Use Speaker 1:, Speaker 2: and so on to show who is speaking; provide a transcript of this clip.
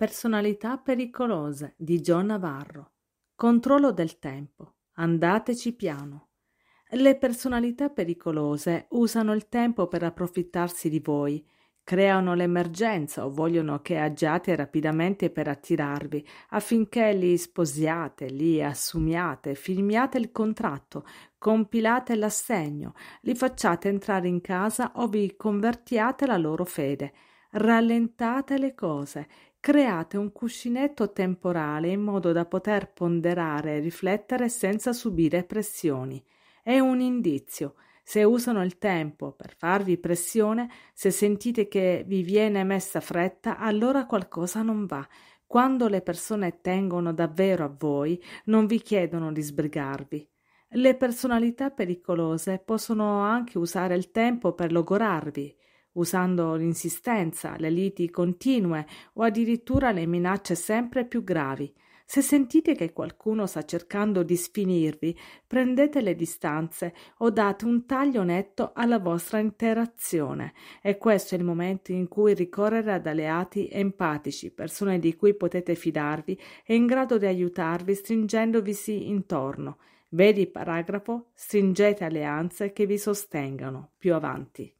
Speaker 1: Personalità pericolose di John Navarro. Controllo del tempo. Andateci piano. Le personalità pericolose usano il tempo per approfittarsi di voi, creano l'emergenza o vogliono che agiate rapidamente per attirarvi affinché li sposiate, li assumiate, firmiate il contratto, compilate l'assegno, li facciate entrare in casa o vi convertiate la loro fede rallentate le cose, create un cuscinetto temporale in modo da poter ponderare e riflettere senza subire pressioni. È un indizio. Se usano il tempo per farvi pressione, se sentite che vi viene messa fretta, allora qualcosa non va. Quando le persone tengono davvero a voi, non vi chiedono di sbrigarvi. Le personalità pericolose possono anche usare il tempo per logorarvi, usando l'insistenza, le liti continue o addirittura le minacce sempre più gravi. Se sentite che qualcuno sta cercando di sfinirvi, prendete le distanze o date un taglio netto alla vostra interazione. E questo è il momento in cui ricorrere ad alleati empatici, persone di cui potete fidarvi e in grado di aiutarvi stringendovisi intorno. Vedi paragrafo Stringete alleanze che vi sostengano più avanti.